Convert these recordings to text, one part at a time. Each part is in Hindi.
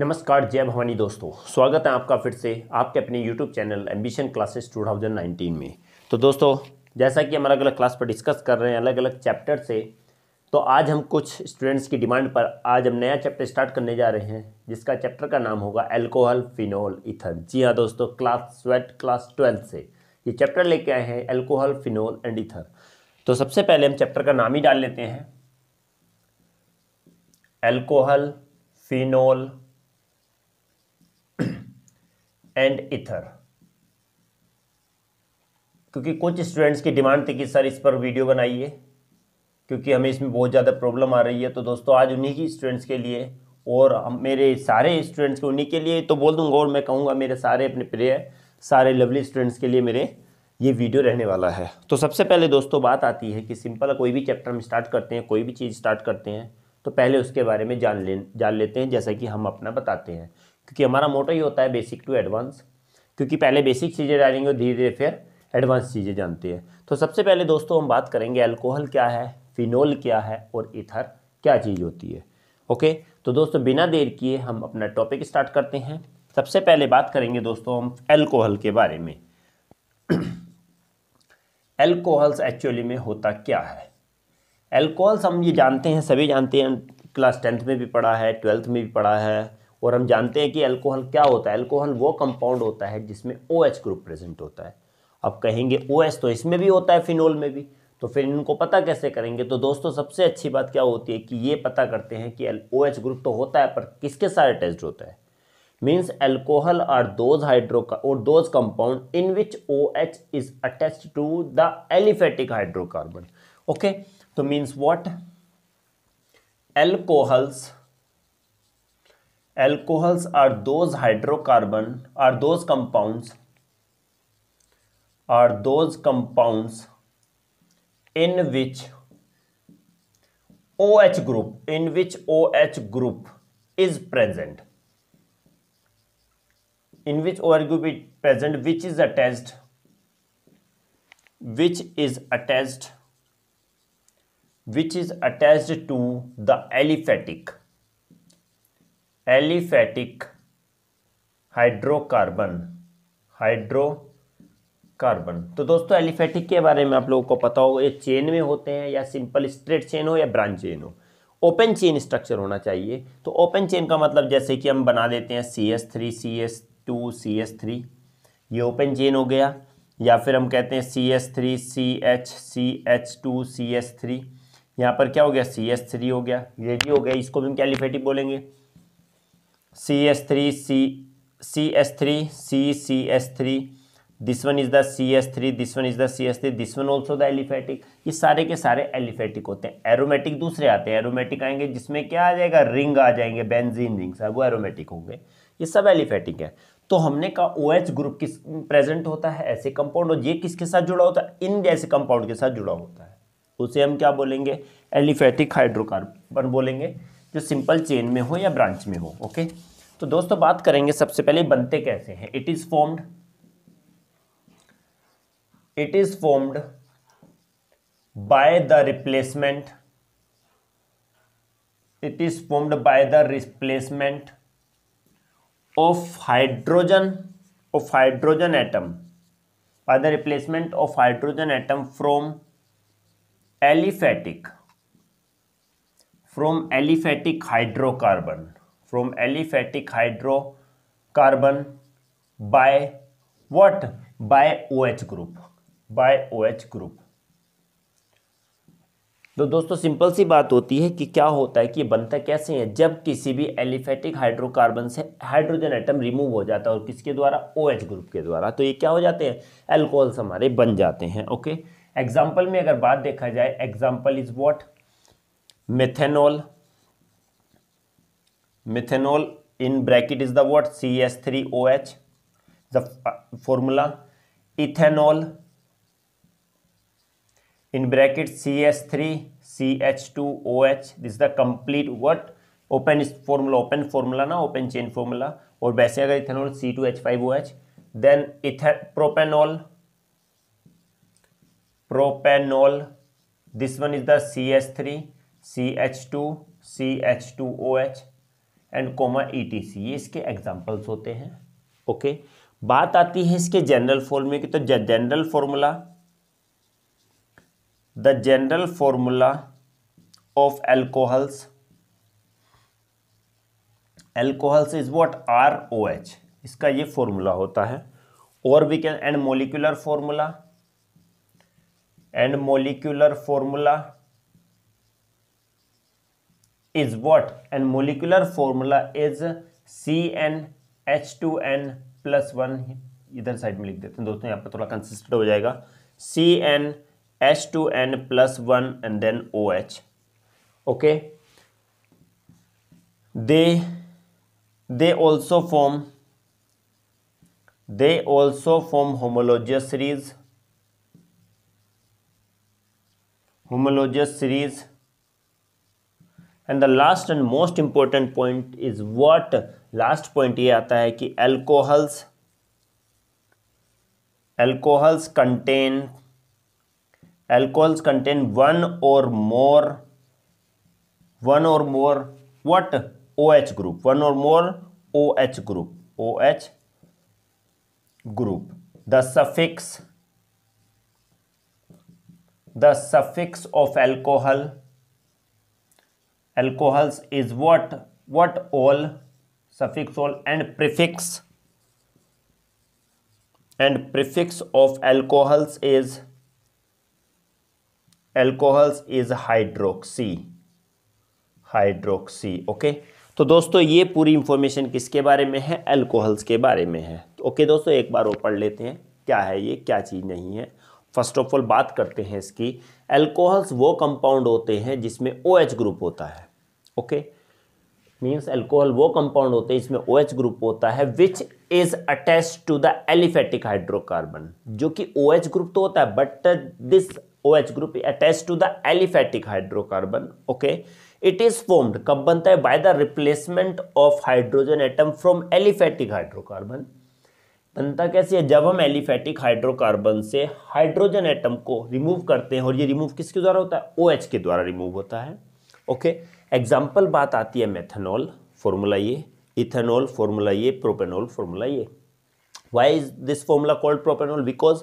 नमस्कार जय भवानी दोस्तों स्वागत है आपका फिर से आपके अपने YouTube चैनल एम्बिशन क्लासेस 2019 में तो दोस्तों जैसा कि हम अलग अलग क्लास पर डिस्कस कर रहे हैं अलग अलग चैप्टर से तो आज हम कुछ स्टूडेंट्स की डिमांड पर आज हम नया चैप्टर स्टार्ट करने जा रहे हैं जिसका चैप्टर का नाम होगा एल्कोहल फिनोल इथर जी हाँ दोस्तों क्लास ट्वेल्थ क्लास ट्वेल्थ से ये चैप्टर लेके आए हैं एल्कोहल फिनोल एंड इथर तो सबसे पहले हम चैप्टर का नाम ही डाल लेते हैं एल्कोहल फिनोल एंड इथर क्योंकि कुछ स्टूडेंट्स की डिमांड थी कि सर इस पर वीडियो बनाइए क्योंकि हमें इसमें बहुत ज़्यादा प्रॉब्लम आ रही है तो दोस्तों आज उन्हीं की स्टूडेंट्स के लिए और मेरे सारे स्टूडेंट्स के उन्हीं के लिए तो बोल दूंगा और मैं कहूँगा मेरे सारे अपने प्रिय सारे लवली स्टूडेंट्स के लिए मेरे ये वीडियो रहने वाला है तो सबसे पहले दोस्तों बात आती है कि सिंपल कोई भी चैप्टर हम स्टार्ट करते हैं कोई भी चीज़ स्टार्ट करते हैं तो पहले उसके बारे में जान ले जान लेते हैं जैसा कि हम अपना बताते हैं क्योंकि हमारा मोटो ही होता है बेसिक टू एडवांस क्योंकि पहले बेसिक चीज़ें डालेंगे धीरे धीरे फिर एडवांस चीज़ें जानते हैं तो सबसे पहले दोस्तों हम बात करेंगे अल्कोहल क्या है फिनोल क्या है और इथर क्या चीज़ होती है ओके तो दोस्तों बिना देर किए हम अपना टॉपिक स्टार्ट करते हैं सबसे पहले बात करेंगे दोस्तों हम एल्कोहल के बारे में एल्कोहल्स एक्चुअली में होता क्या है एल्कोहल्स हम ये जानते हैं सभी जानते हैं क्लास टेंथ में भी पढ़ा है ट्वेल्थ में भी पढ़ा है और हम जानते हैं कि अल्कोहल क्या होता है अल्कोहल वो कंपाउंड होता है जिसमें ओ OH ग्रुप प्रेजेंट होता है अब कहेंगे ओ OH तो इसमें भी होता है फिनोल में भी तो फिर इनको पता कैसे करेंगे तो दोस्तों सबसे अच्छी बात क्या होती है कि ये पता करते हैं कि ओ OH ग्रुप तो होता है पर किसके साथ अटैच होता है means alcohol are those hydro और those compound in which O H is attach to the aliphatic hydrocarbon okay तो means what alcohols alcohols are those hydrocarbon are those compounds are those compounds in which OH group in which OH group is present in which OH group is present which is attached which is attached which is attached to the aliphatic aliphatic hydrocarbon hydrocarbon तो दोस्तों एलिफैटिक के बारे में आप लोगों को पता होगा ये चेन में होते हैं या सिंपल स्ट्रेट चेन हो या ब्रांच चेन हो ओपन चेन स्ट्रक्चर होना चाहिए तो ओपन चेन का मतलब जैसे कि हम बना देते हैं C S three C S two C S three ये ओपन चेन हो गया या फिर हम कहते हैं C S three C H C H two C S three यहाँ पर क्या हो गया सी एस थ्री हो गया ये जी हो गया इसको भी हम क्या एलिफेटिक बोलेंगे C S three C C S three C C S three this one is the C S three this one is the C S three this one also the aliphatic ये सारे के सारे एलिफेटिक होते हैं एरोमेटिक दूसरे आते हैं एरोमेटिक आएंगे जिसमें क्या आ जाएगा रिंग आ जाएंगे बेंजीन रिंग सब वो एरोमेटिक होंगे ये सब एलिफेटिक है तो हमने कहा ओ OH ग्रुप किस प्रेजेंट होता है ऐसे कंपाउंड और ये किसके साथ जुड़ा होता है इन जैसे कंपाउंड के साथ जुड़ा होता है उसे हम क्या बोलेंगे एलिफेटिक हाइड्रोकार्बन बोलेंगे जो सिंपल चेन में हो या ब्रांच में हो ओके तो दोस्तों बात करेंगे सबसे पहले बनते कैसे हैं it is formed it is formed by the replacement it is formed by the replacement of hydrogen of hydrogen atom by the replacement of hydrogen atom from aliphatic from aliphatic hydrocarbon carbon by what by O H group by O H group तो दोस्तों सिंपल सी बात होती है कि क्या होता है कि बनता कैसे है जब किसी भी एलिफेटिक हाइड्रोकार्बन से हाइड्रोजन एटम रिमूव हो जाता है और किसके द्वारा ओ एच ग्रुप के द्वारा तो ये क्या हो जाते हैं एल्कोहल्स हमारे बन जाते हैं ओके एग्जाम्पल में अगर बात देखा जाए example is what methanol methanol in bracket is the word C S three O H the formula ethanol in bracket C S three C H two O H this the complete word open formula open formula ना ओपन चेन फॉर्मूला और वैसे अगर ethanol C two H five O H then इथे propanol propanol this one is the C S three C H two C H two O H and comma etc e ये इसके एग्जाम्पल्स होते हैं ओके बात आती है इसके जनरल फॉर्मूले की तो general formula the general formula of alcohols alcohols is what R O H इसका ये फॉर्मूला होता है और we can and molecular formula and molecular formula is what and molecular formula is C N H two N plus one इधर साइड में लिख देते हैं दोस्तों यहाँ पर थोड़ा कंसिस्टेंट हो जाएगा C N H two N plus one and then O H okay they they also form they also form homologous series homologous series and the last and most important point is what last point ये आता है कि alcohols alcohols contain alcohols contain one or more one or more what OH group one or more OH group OH group the suffix the suffix of alcohol alcohols is what what all suffix all and prefix and prefix of alcohols is alcohols is hydroxy hydroxy okay तो दोस्तों ये पूरी इंफॉर्मेशन किसके बारे में है अल्कोहल्स के बारे में है ओके तो ओके दोस्तों एक बार वो पढ़ लेते हैं क्या है ये क्या चीज़ नहीं है फर्स्ट ऑफ ऑल बात करते हैं इसकी अल्कोहल्स वो कंपाउंड होते हैं जिसमें ओ OH ग्रुप होता है ओके मीन्स अल्कोहल वो कंपाउंड होते हैं इसमें ओ OH ग्रुप होता है which is attach to the aliphatic hydrocarbon जो कि ओ OH ग्रुप तो होता है but this O OH group attach to the aliphatic hydrocarbon okay it is formed कब बनता है by the replacement of hydrogen atom from aliphatic hydrocarbon बनता कैसे है जब हम एलिफेटिक हाइड्रोकार्बन से हाइड्रोजन एटम को रिमूव करते हैं और ये रिमूव किसके द्वारा होता है ओ OH के द्वारा रिमूव होता है ओके okay? एग्जाम्पल बात आती है मेथनॉल फॉर्मूला ये इथेनॉल फॉर्मूला ये प्रोपेनॉल फॉर्मूला ये why is this formula called propanol because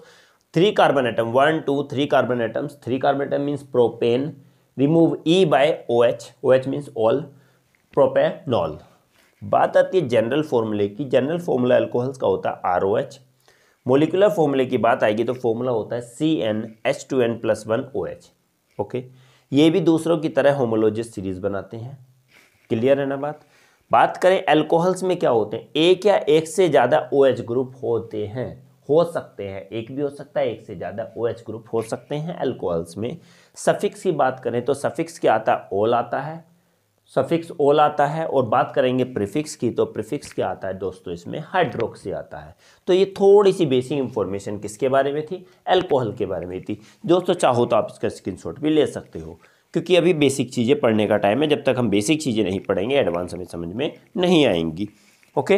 three carbon atom one two three carbon atoms three carbon atom means propane remove E by O H O H means ol propanol बात आती है जनरल फॉर्मूले की जनरल फॉर्मूला एल्कोहल्स का होता है आर ओ एच मोलिकुलर फॉर्मूले की बात आएगी तो फॉर्मूला होता है C N H two N plus one O H okay ये भी दूसरों की तरह होमोलोजिस सीरीज बनाते हैं क्लियर है ना बात बात करें एल्कोहल्स में क्या होते हैं एक या एक से ज़्यादा ओ OH ग्रुप होते हैं हो सकते हैं एक भी हो सकता है एक से ज़्यादा ओ OH ग्रुप हो सकते हैं एल्कोहल्स में सफिक्स की बात करें तो सफिक्स क्या आता है ओल आता है सफिक्स ओल आता है और बात करेंगे प्रीफिक्स की तो प्रीफिक्स क्या आता है दोस्तों इसमें हाइड्रोक्सी आता है तो ये थोड़ी सी बेसिक इन्फॉर्मेशन किसके बारे में थी एल्कोहल के बारे में थी दोस्तों चाहो तो आप इसका स्क्रीनशॉट भी ले सकते हो क्योंकि अभी बेसिक चीज़ें पढ़ने का टाइम है जब तक हम बेसिक चीज़ें नहीं पढ़ेंगे एडवांस हमें समझ में नहीं आएंगी ओके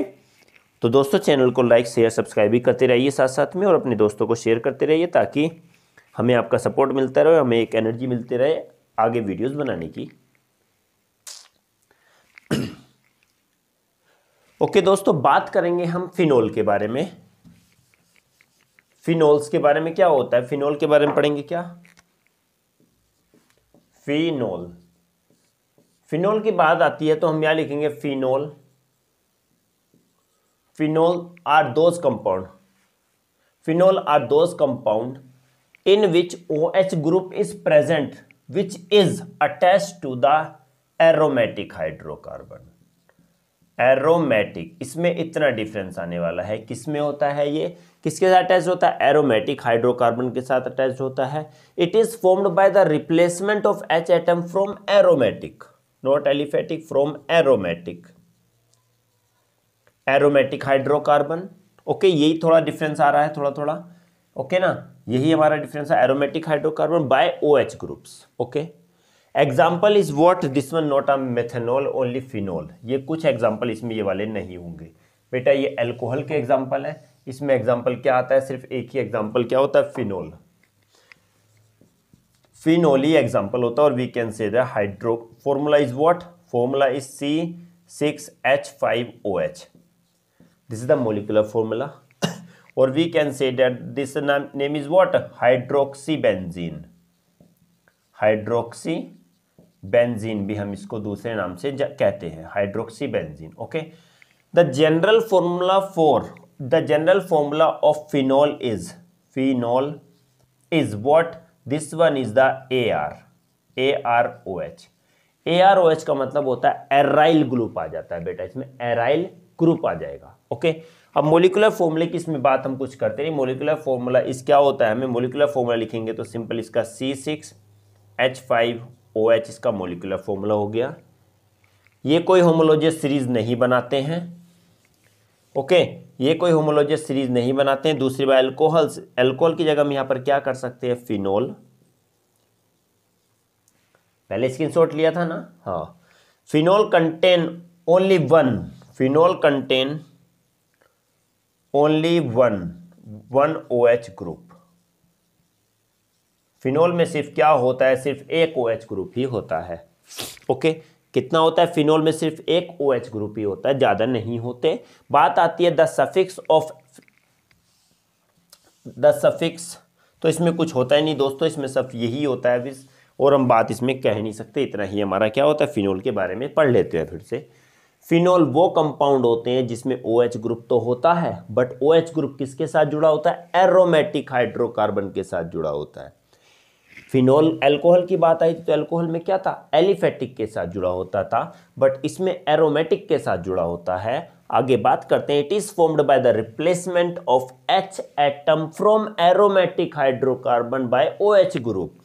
तो दोस्तों चैनल को लाइक शेयर सब्सक्राइब भी करते रहिए साथ साथ में और अपने दोस्तों को शेयर करते रहिए ताकि हमें आपका सपोर्ट मिलता रहे हमें एक एनर्जी मिलती रहे आगे वीडियोज़ बनाने की ओके दोस्तों बात करेंगे हम फिनोल के बारे में फिनोल्स के बारे में क्या होता है फिनोल के बारे में पढ़ेंगे क्या फिनोल फिनोल की बात आती है तो हम यहां लिखेंगे phenol phenol are those compound phenol are those compound in which O H group is present which is attach to the aromatic hydrocarbon aromatic इसमें इतना डिफरेंस आने वाला है किस में होता है ये किसके साथ अटैच होता है एरोमेटिक हाइड्रोकार्बन के साथ अटैच होता है it is formed by the replacement of H atom from aromatic not aliphatic from aromatic aromatic hydrocarbon okay यही थोड़ा डिफरेंस आ रहा है थोड़ा थोड़ा ओके okay ना यही हमारा डिफरेंस है aromatic hydrocarbon by O H groups okay example is what this one not a methanol only phenol ये कुछ एग्जाम्पल इसमें ये वाले नहीं होंगे बेटा ये एल्कोहल के एग्जाम्पल है इसमें एग्जाम्पल क्या आता है सिर्फ एक ही एग्जाम्पल क्या होता है फिनोल फिनोल ही एग्जाम्पल होता है और वी कैन से दाइड्रो hydro formula is what formula is C six H five O H this is the molecular formula और we can say that this name is what hydroxy benzene hydroxy benzene भी हम इसको दूसरे नाम से कहते हैं hydroxy benzene okay the general formula for the general formula of phenol is phenol is what this one is the A R A R O H A R O H का मतलब होता है एराइल ग्रुप आ जाता है बेटा इसमें एराइल ग्रुप आ जाएगा ओके अब मोलिकुलर फॉर्मूले की इसमें बात हम कुछ करते नहीं मोलिकुलर फॉर्मूला इस क्या होता है हमें मोलिकुलर फॉर्मूला लिखेंगे तो सिंपल इसका C six H five O OH इसका मोलिकुलर फॉर्मूला हो गया ये कोई होमोलोजियस सीरीज नहीं बनाते हैं ओके ये कोई होमोलोजियस सीरीज नहीं बनाते हैं दूसरी बार एल्कोहल्स एल्कोहल की जगह हम यहां पर क्या कर सकते हैं फिनोल पहले स्क्रीन शॉट लिया था ना हाँ phenol contain only one phenol contain only one one O H group phenol में सिर्फ क्या होता है सिर्फ एक ओ एच ग्रुप ही होता है ओके कितना होता है फिनोल में सिर्फ एक ओ एच ग्रुप ही होता है ज़्यादा नहीं होते बात आती है the suffix of the suffix तो इसमें कुछ होता ही नहीं दोस्तों इसमें सब यही होता है और हम बात इसमें कह नहीं सकते इतना ही हमारा क्या होता है फिनोल के बारे में पढ़ लेते हैं फिर से फिनोल वो कंपाउंड होते हैं जिसमें ओ OH ग्रुप तो होता है बट ओ OH ग्रुप किसके साथ जुड़ा होता है एरोमेटिक हाइड्रोकार्बन के साथ जुड़ा होता है फिनोल अल्कोहल की बात आई तो अल्कोहल में क्या था एलिफेटिक के साथ जुड़ा होता था बट इसमें एरोमेटिक के साथ जुड़ा होता है आगे बात करते हैं it is formed by the replacement of H atom from aromatic hydrocarbon by O H group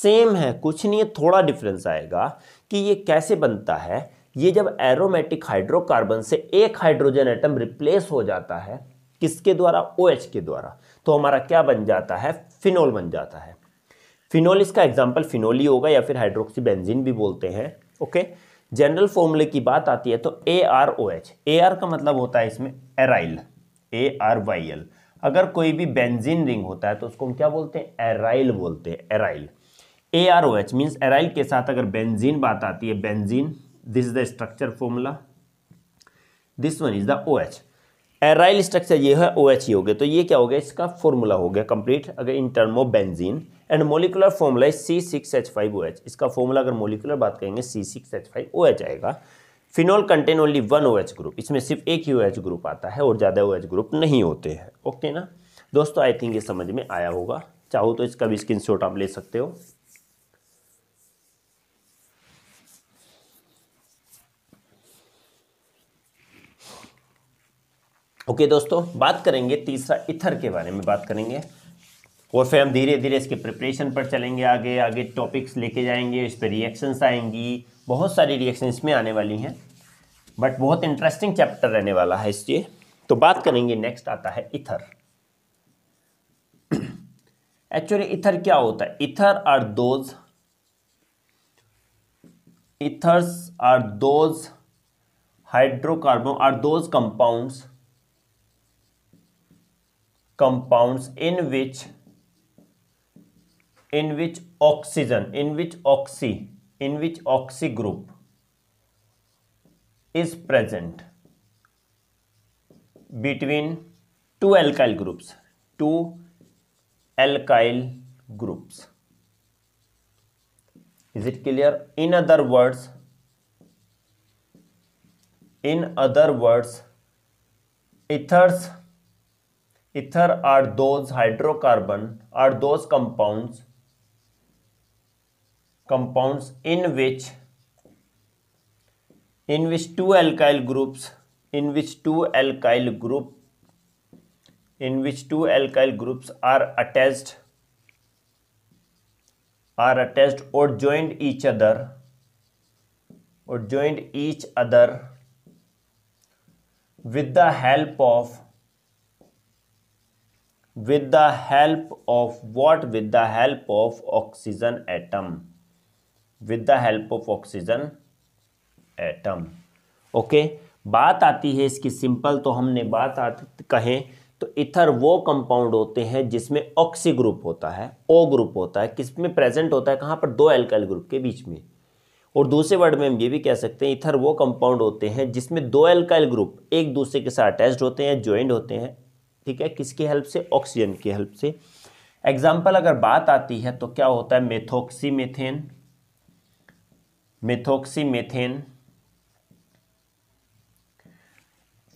same है कुछ नहीं है थोड़ा डिफरेंस आएगा कि ये कैसे बनता है ये जब एरोमेटिक हाइड्रोकार्बन से एक हाइड्रोजन एटम रिप्लेस हो जाता है किसके द्वारा ओ OH के द्वारा तो हमारा क्या बन जाता है फिनोल बन जाता है फिनोल इसका एग्जाम्पल फिनोली होगा या फिर हाइड्रोक्सी बेंजिन भी बोलते हैं ओके जनरल फॉर्मूले की बात आती है तो A R O H A R का मतलब होता है इसमें aryl A R Y L अगर कोई भी बेंजीन रिंग होता है तो उसको हम क्या बोलते हैं एराइल बोलते हैं aryl A R O H means aryl के साथ अगर बेंजीन बात आती है benzene this is the structure formula this one is the O H aryl structure ये है ओ एच ही हो गया तो ये क्या हो गया इसका फॉर्मूला हो गया कंप्लीट अगर in term of benzene and molecular formula is C six H five O H इसका फॉर्मूला अगर मोलिकुलर बात करेंगे C six H five O H आएगा phenol contain only one O H group इसमें सिर्फ एक ही ओ एच ग्रुप आता है और ज़्यादा ओ एच ग्रुप नहीं होते हैं ओके ना दोस्तों आई थिंक ये समझ में आया होगा चाहो तो इसका भी स्क्रीन शॉट आप ले सकते हो ओके okay, दोस्तों बात करेंगे तीसरा इथर के बारे में बात करेंगे और फिर हम धीरे धीरे इसके प्रिपरेशन पर चलेंगे आगे आगे टॉपिक्स लेके जाएंगे इस पर रिएक्शंस आएंगी बहुत सारी रिएक्शन इसमें आने वाली हैं बट बहुत इंटरेस्टिंग चैप्टर रहने वाला है इसलिए तो बात करेंगे नेक्स्ट आता है इथर एक्चुअली इथर क्या होता है ether are those ethers are those hydrocarbon are those compounds compounds in which in which oxygen in which oxy in which oxy group is present between two alkyl groups two alkyl groups is it clear in other words in other words ethers ether are those hydrocarbon are those compounds compounds in which in which two alkyl groups in which two alkyl group in which two alkyl groups are attached are attached or joined each other or joined each other with the help of with the help of what with the help of oxygen atom with the help of oxygen atom okay बात आती है इसकी सिंपल तो हमने बात कहें तो इथर वो कंपाउंड होते हैं जिसमें ऑक्सी ग्रुप होता है ओ ग्रुप होता है किसमें प्रेजेंट होता है कहाँ पर दो एल्काइल ग्रुप के बीच में और दूसरे वर्ड में हम ये भी कह सकते हैं इथर वो कंपाउंड होते हैं जिसमें दो एल्काइल ग्रुप एक दूसरे के साथ अटैच्ड होते हैं ज्वाइंट होते हैं ठीक है किसकी हेल्प से ऑक्सीजन की हेल्प से एग्जाम्पल अगर बात आती है तो क्या होता है methoxy methane methoxy methane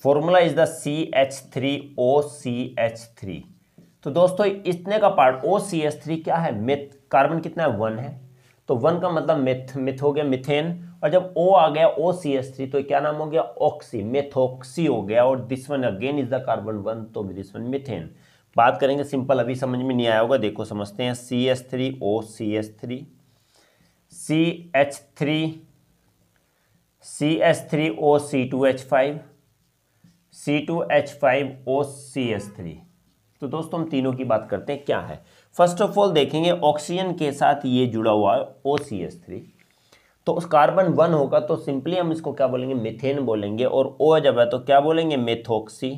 formula is the C H three O C H three तो दोस्तों इतने का part O C H three क्या है मिथ कार्बन कितना है वन है तो वन का मतलब मिथ मिथ हो गया मिथेन और जब ओ आ गया ओ सी एस थ्री तो क्या नाम हो गया ऑक्सी मेथोक्सी हो गया और this one again is the carbon one तो दिस वन मिथेन बात करेंगे सिंपल अभी समझ में नहीं आया होगा देखो समझते हैं C S three O C S three C H three C S three O C two H five C two H five O C S three तो दोस्तों हम तीनों की बात करते हैं क्या है फर्स्ट ऑफ ऑल देखेंगे ऑक्सीजन के साथ ये जुड़ा हुआ है ओ सी एस थ्री तो उस कार्बन वन होगा तो सिंपली हम इसको क्या बोलेंगे मिथेन बोलेंगे और ओ जब है तो क्या बोलेंगे मेथोक्सी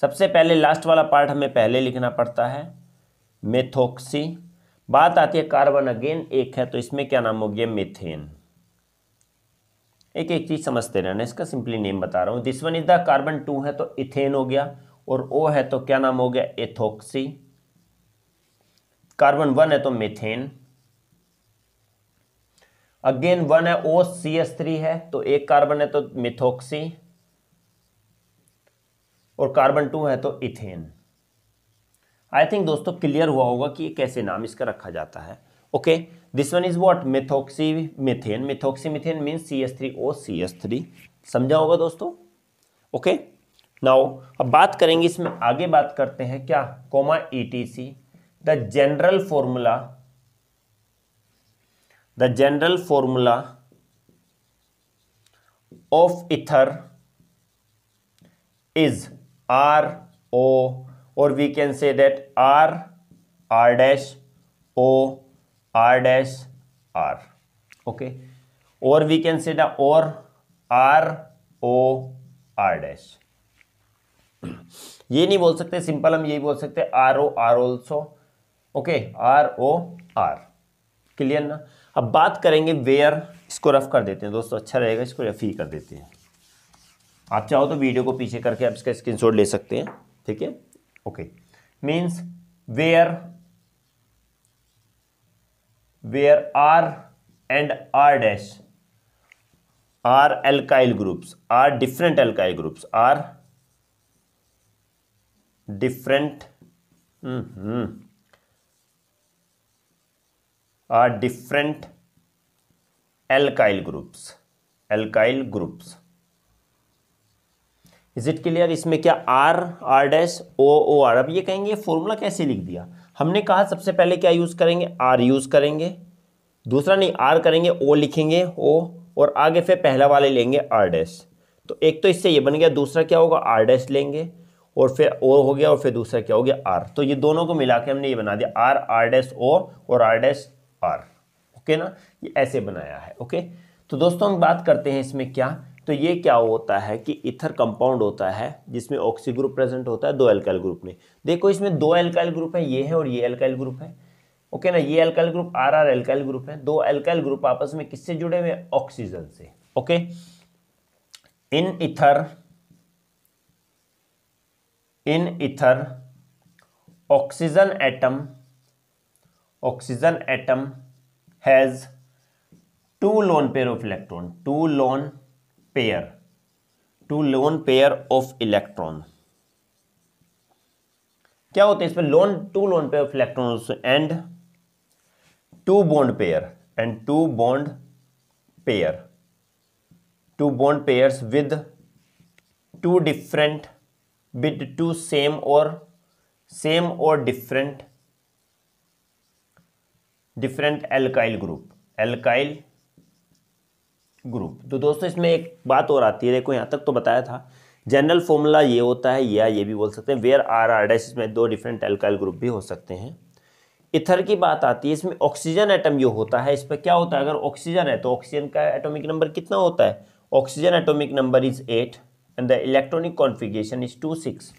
सबसे पहले लास्ट वाला पार्ट हमें पहले लिखना पड़ता है मेथोक्सी बात आती है कार्बन अगेन एक है तो इसमें क्या नाम हो गया मिथेन एक एक चीज़ समझते रहना इसका सिंपली नेम बता रहा हूं this one is the carbon two है तो इथेन हो गया और ओ है तो क्या नाम हो गया एथोक्सी कार्बन वन है तो मिथेन अगेन वन है ओ सी एस थ्री है तो एक कार्बन है तो मिथोक्सी और कार्बन टू है तो इथेन आई थिंक दोस्तों क्लियर हुआ होगा कि कैसे नाम इसका रखा जाता है okay this one is what methoxy methane methoxy methane mean C S three O C S three समझा होगा दोस्तों ओके okay? नाउ अब बात करेंगे इसमें आगे बात करते हैं क्या comma E T C the general formula the general formula of ether is R O और we can say that R R dash O R dash R okay और we can say the R r o r ये नहीं बोल सकते सिंपल हम यही बोल सकते R O R also okay R O R clear ना अब बात करेंगे वेयर इसको रफ कर देते हैं दोस्तों अच्छा रहेगा इसको रफ ही कर देते हैं आप चाहो तो वीडियो को पीछे करके आप इसका स्क्रीनशॉट ले सकते हैं ठीक है okay means where where R and R dash are alkyl groups are different alkyl groups are different mm -hmm, are different alkyl groups alkyl groups is it clear इसमें क्या R R dash O O R अब ये कहेंगे फॉर्मूला कैसे लिख दिया हमने कहा सबसे पहले क्या यूज़ करेंगे आर यूज़ करेंगे दूसरा नहीं आर करेंगे ओ लिखेंगे ओ और आगे फिर पहला वाले लेंगे आर डैश तो एक तो इससे ये बन गया दूसरा क्या होगा आर डैश लेंगे और फिर ओ हो गया और फिर दूसरा क्या हो गया आर तो ये दोनों को मिला के हमने ये बना दिया आर आर डैश ओ और आर डैश आर ओके ना ये ऐसे बनाया है ओके तो दोस्तों हम बात करते हैं इसमें क्या तो ये क्या होता है कि इथर कंपाउंड होता है जिसमें ऑक्सी ग्रुप प्रेजेंट होता है दो एल्काइल ग्रुप में देखो इसमें दो एल्काइल ग्रुप है ये है और ये एल्काइल ग्रुप है ओके ना ये alkyl group R R alkyl group है दो एल्काइल ग्रुप आपस में किससे जुड़े हुए ऑक्सीजन से okay in ether in ether oxygen atom oxygen atom has two lone pair of electron two lone pair two lone pair of electron क्या होते हैं इसमें lone two lone pair of electron and two bond pair and two bond pair two bond pair with two different with two same और सेम और different different alkyl group alkyl group तो दोस्तों इसमें एक बात और आती है देखो यहाँ तक तो बताया था जनरल फॉर्मूला ये होता है या ये भी बोल सकते हैं वेयर आर आर डैश इसमें दो डिफरेंट एल्काइल ग्रुप भी हो सकते हैं इथर की बात आती है इसमें ऑक्सीजन एटम जो होता है इस पर क्या होता है अगर ऑक्सीजन है तो ऑक्सीजन का एटोमिक नंबर कितना होता है oxygen atomic number is eight and the electronic configuration is two six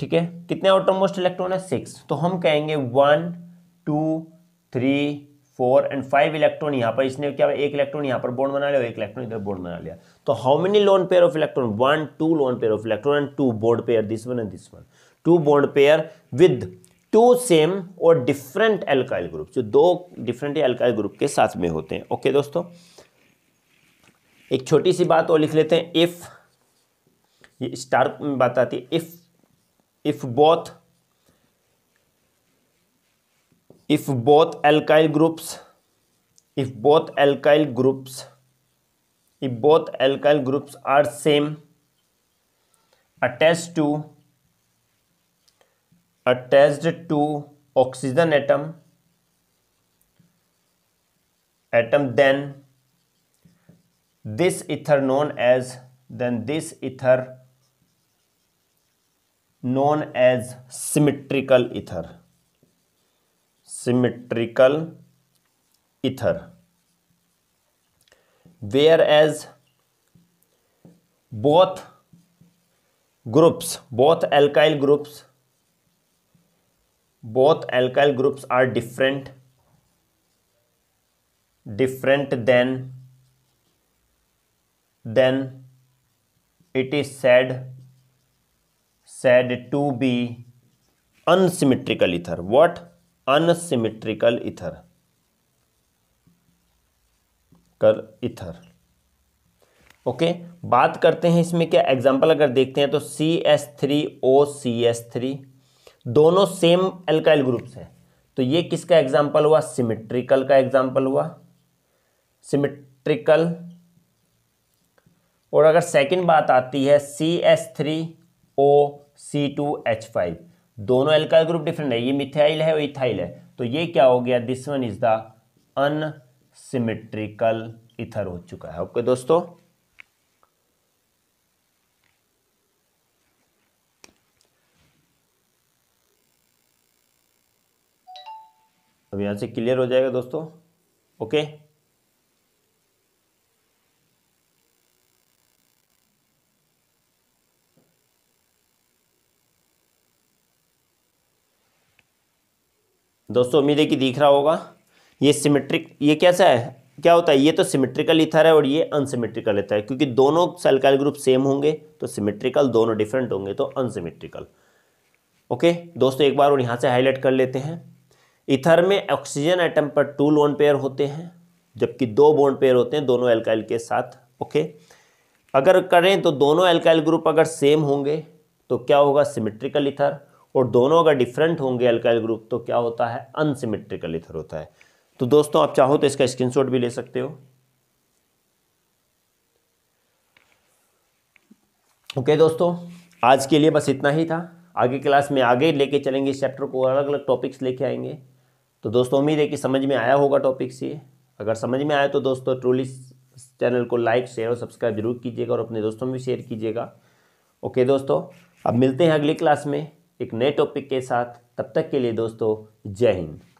ठीक है कितने ऑटोमोस्ट इलेक्ट्रॉन है सिक्स तो हम कहेंगे one two three four and five electron यहाँ पर इसने क्या एक इलेक्ट्रॉन यहाँ पर बोर्ड बना लिया एक इलेक्ट्रॉन इधर बोर्ड बना लिया तो how many lone pair of electron one two lone pair of electron and two board pair this one and this one two board pair with two same और डिफरेंट एल्काइल ग्रुप जो दो डिफरेंट एल्काइल ग्रुप के साथ में होते हैं ओके दोस्तों एक छोटी सी बात और लिख लेते हैं इफ ये स्टार में बात आती है if if both if both alkyl groups if both alkyl groups if both alkyl groups are same attached to attached to oxygen atom atom then this ether known as then this ether known as symmetrical ether symmetrical ether where as both groups both alkyl groups both alkyl groups are different different than then it is said said to be unsymmetrical ether what unsymmetrical ether कर इथर ओके बात करते हैं इसमें क्या एग्जांपल अगर देखते हैं तो C S three O C S three दोनों सेम एल्काइल ग्रुप्स हैं तो ये किसका एग्जाम्पल हुआ सिमेट्रिकल का एग्जाम्पल हुआ सिमेट्रिकल और अगर सेकंड बात आती है C S three O C two H five दोनों एल्काइल ग्रुप डिफरेंट है ये मिथाइल है और इथाइल है तो ये क्या हो गया this one is the unsymmetrical ether हो चुका है ओके दोस्तों अब यहां से क्लियर हो जाएगा दोस्तों ओके दोस्तों उम्मीद है कि दिख रहा होगा ये सिमेट्रिक ये कैसा है क्या होता है ये तो सिमेट्रिकल इथर है और ये अनसिमेट्रिकल इथर है क्योंकि दोनों सेलकाइल ग्रुप सेम होंगे तो सिमेट्रिकल दोनों डिफरेंट होंगे तो अनसिमेट्रिकल ओके दोस्तों एक बार और यहाँ से हाईलाइट कर लेते हैं इथर में ऑक्सीजन आइटम पर टू लोन पेयर होते हैं जबकि दो बोन पेयर होते हैं दोनों एल्काइल के साथ ओके अगर करें तो दोनों एल्काइल ग्रुप अगर सेम होंगे तो क्या होगा सिमेट्रिकल इथर और दोनों अगर डिफरेंट होंगे अल्काइल ग्रुप तो क्या होता है अनसिमेट्रिकल इथर होता है तो दोस्तों आप चाहो तो इसका स्क्रीनशॉट भी ले सकते हो ओके okay, दोस्तों आज के लिए बस इतना ही था आगे क्लास में आगे लेके चलेंगे इस चैप्टर को अलग अलग टॉपिक्स लेके आएंगे तो दोस्तों उम्मीद है कि समझ में आया होगा टॉपिक्स ये अगर समझ में आया तो दोस्तों ट्रूली चैनल को लाइक शेयर और सब्सक्राइब जरूर कीजिएगा और अपने दोस्तों में भी शेयर कीजिएगा ओके दोस्तों अब मिलते हैं अगली क्लास में एक नए टॉपिक के साथ तब तक के लिए दोस्तों जय हिंद